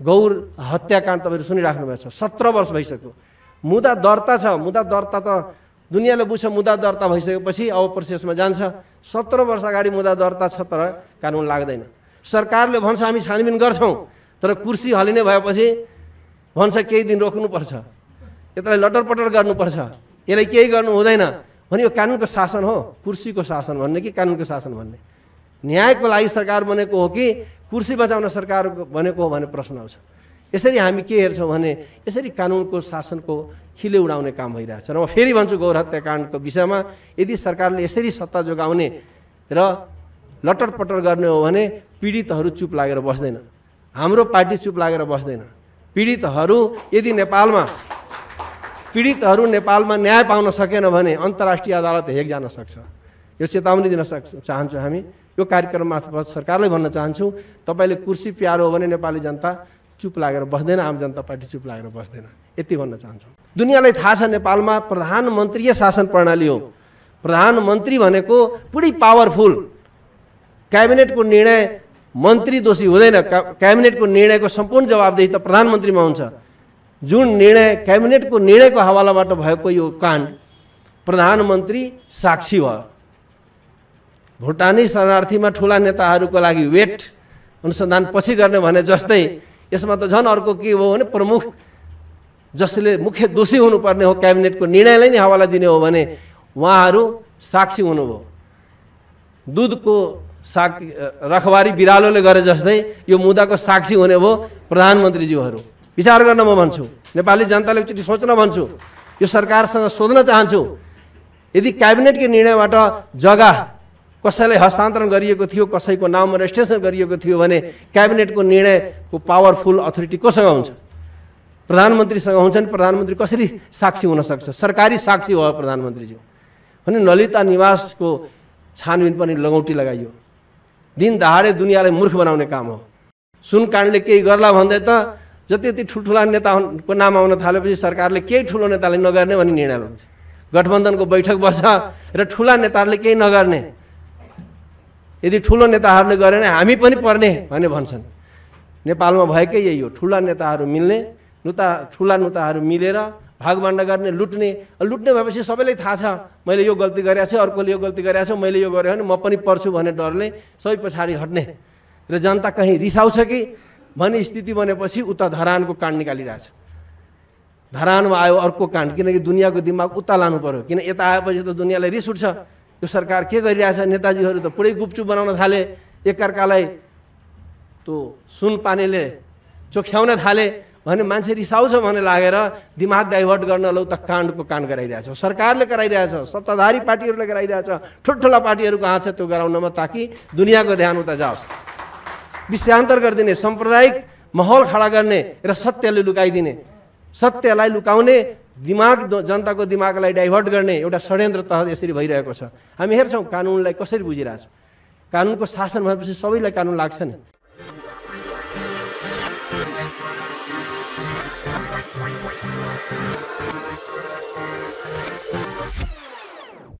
गौर हत्याकाण्ड तपाईँहरू सुनिराख्नु भएको छ सत्र वर्ष भइसक्यो मुदा दर्ता छ मुदा दर्ता त दुनियाँले बुझ्छ मुदा दर्ता भइसकेपछि अब प्रोसेसमा जान्छ सत्र वर्ष अगाडि मुदा दर्ता छ तर कानुन लाग्दैन सरकारले भन्छ हामी छानबिन गर्छौँ तर कुर्सी हलिने भएपछि भन्छ केही दिन रोक्नुपर्छ यतालाई लटरपटर गर्नुपर्छ यसलाई केही गर्नु हुँदैन भने यो कानुनको शासन हो कुर्सीको शासन भन्ने कि कानुनको शासन भन्ने न्यायको लागि सरकार बनेको हो कि कुर्सी बचाउन सरकार बनेको हो भन्ने प्रश्न आउँछ यसरी हामी के हेर्छौँ भने यसरी कानुनको शासनको खिले उडाउने काम भइरहेछ र म फेरि भन्छु गौर हत्याकाण्डको विषयमा यदि सरकारले यसरी सत्ता जोगाउने र लटरपटर गर्ने हो भने पीडितहरू चुप लागेर बस्दैन हाम्रो पार्टी चुप लागेर बस्दैन पीडितहरू यदि नेपालमा पीडितहरू नेपालमा न्याय पाउन सकेन भने अन्तर्राष्ट्रिय अदालत हेक जान सक्छ यो चेतावनी दिन सक् चाहन्छौँ हामी यो कार्यक्रम मार्फत सरकारलाई भन्न चाहन्छौँ तपाईँले कुर्सी प्यारो हो भने नेपाली जनता चुप लागेर बस्दैन आम जनता पार्टी चुप लागेर बस्दैन यति भन्न चाहन्छौँ दुनियाँलाई थाहा छ नेपालमा प्रधानमन्त्रीय शासन प्रणाली हो प्रधानमन्त्री भनेको पुरै पावरफुल क्याबिनेटको निर्णय मन्त्री दोषी हुँदैन क्याबिनेटको निर्णयको सम्पूर्ण जवाबदेही त प्रधानमन्त्रीमा हुन्छ जुन निर्णय क्याबिनेटको निर्णयको हवालाबाट भएको यो काण्ड प्रधानमन्त्री साक्षी भयो भुटानी शरणार्थीमा ठुला नेताहरूको लागि वेट अनुसन्धान पछि गर्ने भने जस्तै यसमा त झन् अर्को के हो भने प्रमुख जसले मुख्य दोषी हुनुपर्ने हो क्याबिनेटको निर्णयलाई नै हवाला दिने हो भने उहाँहरू साक्षी हुनुभयो दुधको साक रखवारी बिरालोले गरे जस्तै यो मुद्दाको साक्षी हुने भयो प्रधानमन्त्रीज्यूहरू विचार गर्न म भन्छु नेपाली जनताले एकचोटि सोच्न भन्छु यो सरकारसँग सोध्न चाहन्छु यदि क्याबिनेटको निर्णयबाट जग्गा कसैलाई हस्तान्तरण गरिएको थियो कसैको नाम रेजिस्ट्रेसन गरिएको थियो भने क्याबिनेटको निर्णयको पावरफुल अथोरिटी कोसँग हुन्छ प्रधानमन्त्रीसँग हुन्छ नि प्रधानमन्त्री कसरी साक्षी हुनसक्छ सरकारी साक्षी हो प्रधानमन्त्रीज्यू भने ललिता निवासको छानबिन पनि लगौटी लगाइयो दिन दहाडे दुनियाँलाई मूर्ख बनाउने काम हो सुन काण्डले केही गर्ला भन्दै त जति जति ठुल्ठुला नेताको नाम आउन थालेपछि सरकारले केही ठुलो नेताले नगर्ने भन्ने निर्णय हुन्छ गठबन्धनको बैठक बस्छ र ठुला नेताहरूले केही नगर्ने यदि ठुलो नेताहरूले गरे भने हामी पनि पर्ने भने भन्छन् नेपालमा भएकै यही हो ठुला नेताहरू मिल्ने नुता ठुला नुताहरू मिलेर भागभण्ड गर्ने लुट्ने लुट्ने भएपछि सबैलाई थाहा छ मैले यो गल्ती गरेको छु अर्कोले यो गल्ती गरेको छु मैले यो गरेँ भने म पनि पर्छु भन्ने डरले सबै पछाडि हट्ने र जनता कहीँ रिसाउँछ कि भन्ने स्थिति बनेपछि उता धरानको काण्ड निकालिरहेछ धरानमा आयो अर्को काण्ड किनकि दुनियाँको दिमाग उता लानु पऱ्यो किन यता आएपछि त दुनियाँलाई रिस उठ्छ यो सरकार के गरिरहेछ नेताजीहरू त पुरै गुपचुप बनाउन थाले एकअर्कालाई त्यो सुन पानीले चोख्याउन थाले भने मान्छे रिसाउँछ भने लागेर दिमाग डाइभर्ट गर्न लौ त काण्डको कान गराइरहेछ सरकारले गराइरहेछ सत्ताधारी पार्टीहरूले गराइरहेछ ठुल्ठुला पार्टीहरूको हात त्यो गराउनमा ताकि दुनियाँको ध्यान उता जाओस् विषयान्तर गरिदिने साम्प्रदायिक माहौल खडा गर्ने र सत्यले लुकाइदिने सत्यलाई लुकाउने दिमाग जनताको दिमागलाई डाइभर्ट गर्ने एउटा षड्यन्त्र तह यसरी भइरहेको छ हामी हेर्छौँ कानुनलाई कसरी बुझिरहेछौँ कानुनको शासन भएपछि सबैलाई कानुन लाग्छ नि